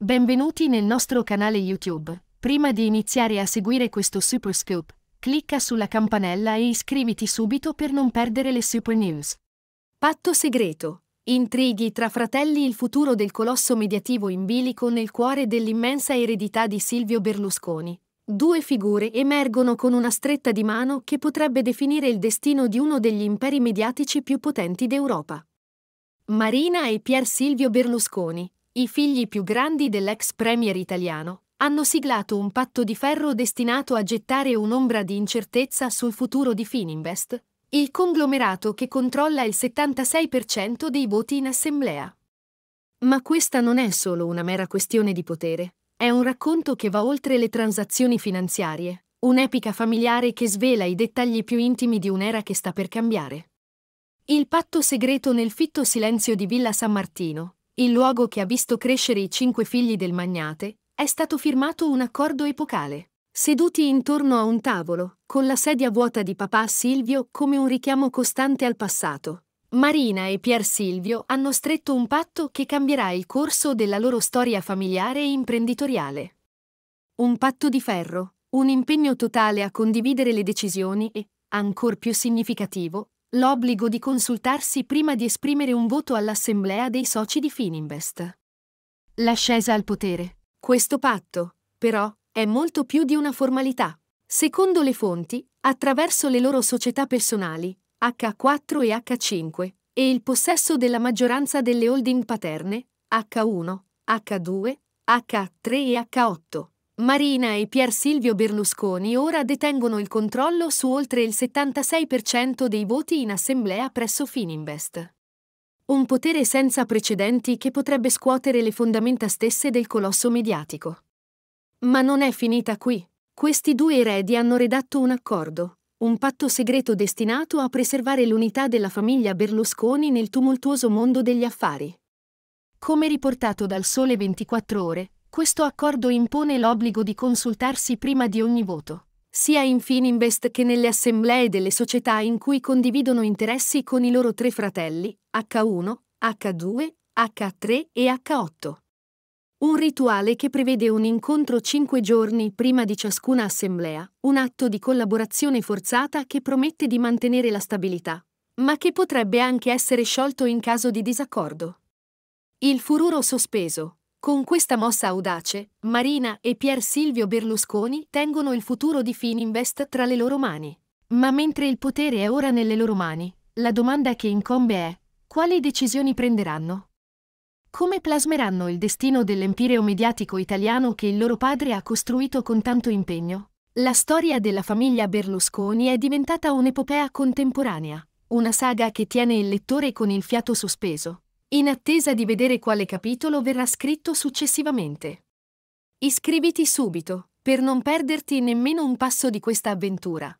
Benvenuti nel nostro canale YouTube. Prima di iniziare a seguire questo Super Scoop, clicca sulla campanella e iscriviti subito per non perdere le Super News. Patto segreto. Intrighi tra fratelli il futuro del colosso mediativo in bilico nel cuore dell'immensa eredità di Silvio Berlusconi. Due figure emergono con una stretta di mano che potrebbe definire il destino di uno degli imperi mediatici più potenti d'Europa. Marina e Pier Silvio Berlusconi, i figli più grandi dell'ex premier italiano hanno siglato un patto di ferro destinato a gettare un'ombra di incertezza sul futuro di Fininvest, il conglomerato che controlla il 76% dei voti in assemblea. Ma questa non è solo una mera questione di potere, è un racconto che va oltre le transazioni finanziarie, un'epica familiare che svela i dettagli più intimi di un'era che sta per cambiare. Il patto segreto nel fitto silenzio di Villa San Martino, il luogo che ha visto crescere i cinque figli del magnate, è stato firmato un accordo epocale. Seduti intorno a un tavolo, con la sedia vuota di papà Silvio come un richiamo costante al passato, Marina e Pier Silvio hanno stretto un patto che cambierà il corso della loro storia familiare e imprenditoriale. Un patto di ferro, un impegno totale a condividere le decisioni e, ancor più significativo, l'obbligo di consultarsi prima di esprimere un voto all'assemblea dei soci di Fininvest. L'ascesa al potere. Questo patto, però, è molto più di una formalità. Secondo le fonti, attraverso le loro società personali, H4 e H5, e il possesso della maggioranza delle holding paterne, H1, H2, H3 e H8, Marina e Pier Silvio Berlusconi ora detengono il controllo su oltre il 76% dei voti in assemblea presso Fininvest. Un potere senza precedenti che potrebbe scuotere le fondamenta stesse del colosso mediatico. Ma non è finita qui. Questi due eredi hanno redatto un accordo, un patto segreto destinato a preservare l'unità della famiglia Berlusconi nel tumultuoso mondo degli affari. Come riportato dal Sole 24 ore, questo accordo impone l'obbligo di consultarsi prima di ogni voto, sia in Fininvest che nelle assemblee delle società in cui condividono interessi con i loro tre fratelli, H1, H2, H3 e H8. Un rituale che prevede un incontro cinque giorni prima di ciascuna assemblea, un atto di collaborazione forzata che promette di mantenere la stabilità, ma che potrebbe anche essere sciolto in caso di disaccordo. Il fururo sospeso, con questa mossa audace, Marina e Pier Silvio Berlusconi tengono il futuro di Fininvest tra le loro mani. Ma mentre il potere è ora nelle loro mani, la domanda che incombe è quali decisioni prenderanno? Come plasmeranno il destino dell'empireo mediatico italiano che il loro padre ha costruito con tanto impegno? La storia della famiglia Berlusconi è diventata un'epopea contemporanea, una saga che tiene il lettore con il fiato sospeso in attesa di vedere quale capitolo verrà scritto successivamente. Iscriviti subito, per non perderti nemmeno un passo di questa avventura.